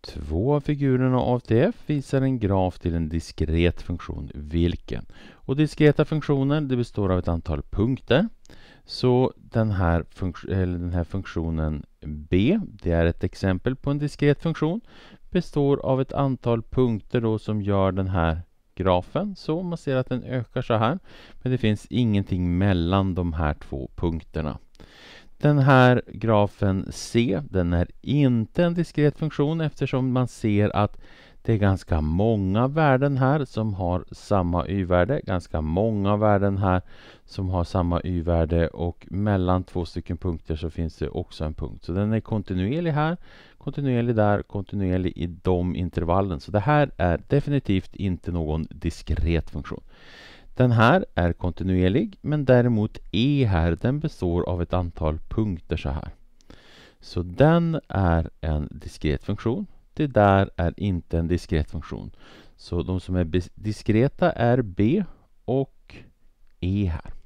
Två av figurerna av ATF visar en graf till en diskret funktion, vilken. Och diskreta funktioner det består av ett antal punkter. Så den här, den här funktionen B, det är ett exempel på en diskret funktion, består av ett antal punkter då som gör den här grafen. Så man ser att den ökar så här. Men det finns ingenting mellan de här två punkterna den här grafen C, den är inte en diskret funktion eftersom man ser att det är ganska många värden här som har samma y-värde, ganska många värden här som har samma y-värde och mellan två stycken punkter så finns det också en punkt. Så den är kontinuerlig här, kontinuerlig där, kontinuerlig i de intervallen. Så det här är definitivt inte någon diskret funktion. Den här är kontinuerlig men däremot E här den består av ett antal punkter så här. Så den är en diskret funktion. Det där är inte en diskret funktion. Så de som är diskreta är B och E här.